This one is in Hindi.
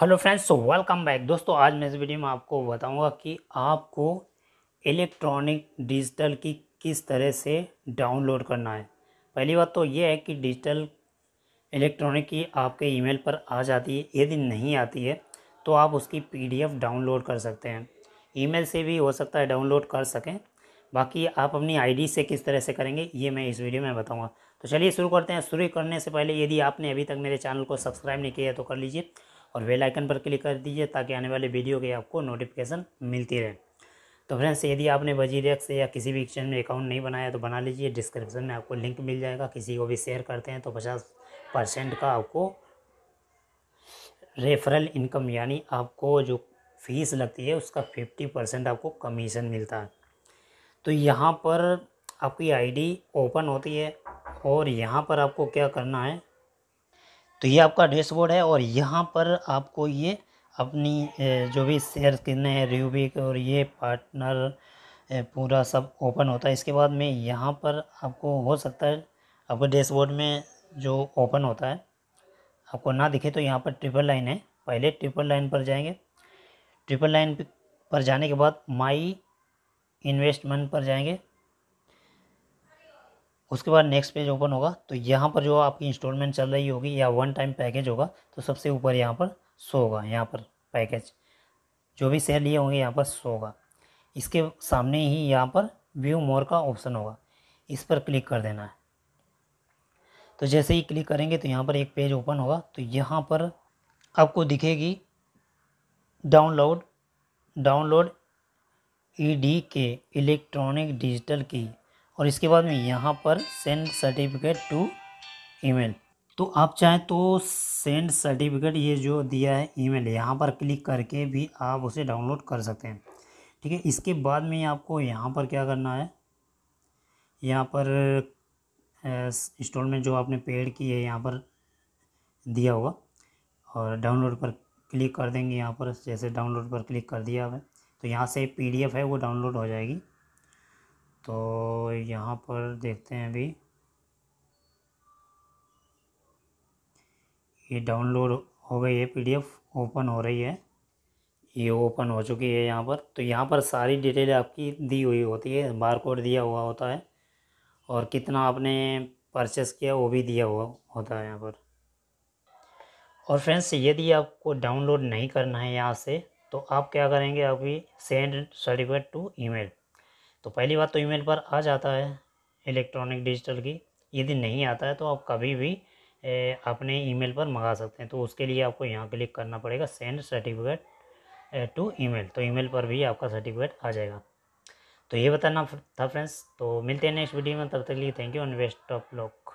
हेलो फ्रेंड्स वेलकम बैक दोस्तों आज मैं इस वीडियो में आपको बताऊंगा कि आपको इलेक्ट्रॉनिक डिजिटल की किस तरह से डाउनलोड करना है पहली बात तो ये है कि डिजिटल इलेक्ट्रॉनिक की आपके ईमेल पर आ जाती है यदि नहीं आती है तो आप उसकी पीडीएफ डाउनलोड कर सकते हैं ईमेल से भी हो सकता है डाउनलोड कर सकें बाकी आप अपनी आईडी से किस तरह से करेंगे ये मैं इस वीडियो में बताऊंगा तो चलिए शुरू करते हैं शुरू करने से पहले यदि आपने अभी तक मेरे चैनल को सब्सक्राइब नहीं किया है तो कर लीजिए और बेल आइकन पर क्लिक कर दीजिए ताकि आने वाले वीडियो के आपको नोटिफिकेशन मिलती रहे तो फ्रेंड्स यदि आपने वजीर से या किसी भी एक्सचेंज में अकाउंट नहीं बनाया तो बना लीजिए डिस्क्रिप्शन में आपको लिंक मिल जाएगा किसी को भी शेयर करते हैं तो पचास परसेंट का आपको रेफरल इनकम यानी आपको जो फीस लगती है उसका फिफ्टी परसेंट आपको कमीशन मिलता है तो यहाँ पर आपकी आईडी ओपन होती है और यहाँ पर आपको क्या करना है तो ये आपका डैशबोर्ड है और यहाँ पर आपको ये अपनी जो भी शेयर कितने हैं रियूबिक और ये पार्टनर पूरा सब ओपन होता है इसके बाद में यहाँ पर आपको हो सकता है आपको डैशबोर्ड में जो ओपन होता है आपको ना दिखे तो यहाँ पर ट्रिपल लाइन है पहले ट्रिपल लाइन पर जाएंगे ट्रिपल लाइन पर जाने के बाद माई इन्वेस्टमेंट पर जाएंगे उसके बाद नेक्स्ट पेज ओपन होगा तो यहाँ पर जो आपकी इंस्टॉलमेंट चल रही होगी या वन टाइम पैकेज होगा तो सबसे ऊपर यहाँ पर सो होगा यहाँ पर पैकेज जो भी शेयर लिए होंगे यहाँ पर सो होगा इसके सामने ही यहाँ पर व्यू मोर का ऑप्शन होगा इस पर क्लिक कर देना है तो जैसे ही क्लिक करेंगे तो यहाँ पर एक पेज ओपन होगा तो यहाँ पर आपको दिखेगी डाउनलोड डाउनलोड ई डी के इलेक्ट्रॉनिक डिजिटल की और इसके बाद में यहाँ पर सेंड सर्टिफिकेट टू ईमेल तो आप चाहें तो सेंड सर्टिफिकेट ये जो दिया है ईमेल यहाँ पर क्लिक करके भी आप उसे डाउनलोड कर सकते हैं ठीक है इसके बाद में आपको यहाँ पर क्या करना है यहाँ पर इंस्टॉलमेंट जो आपने पेड की है यहाँ पर दिया होगा और डाउनलोड पर क्लिक कर देंगे यहाँ पर जैसे डाउनलोड पर क्लिक कर दिया है तो यहाँ से पी है वो डाउनलोड हो जाएगी तो यहाँ पर देखते हैं अभी ये डाउनलोड हो गई है पीडीएफ ओपन हो रही है ये ओपन हो चुकी है यहाँ पर तो यहाँ पर सारी डिटेल आपकी दी हुई होती है बार कोड दिया हुआ होता है और कितना आपने परचेस किया वो भी दिया हुआ होता है यहाँ पर और फ्रेंड्स यदि आपको डाउनलोड नहीं करना है यहाँ से तो आप क्या करेंगे अभी सेंड सर्टिफिकेट टू ईमेल तो पहली बात तो ईमेल पर आ जाता है इलेक्ट्रॉनिक डिजिटल की यदि नहीं आता है तो आप कभी भी ए, अपने ईमेल पर मंगा सकते हैं तो उसके लिए आपको यहाँ क्लिक करना पड़ेगा सेंड सर्टिफिकेट टू ईमेल तो ईमेल पर भी आपका सर्टिफिकेट आ जाएगा तो ये बताना था फ्रेंड्स तो मिलते हैं नेक्स्ट वीडियो में तब तक लिए thank you and best of lock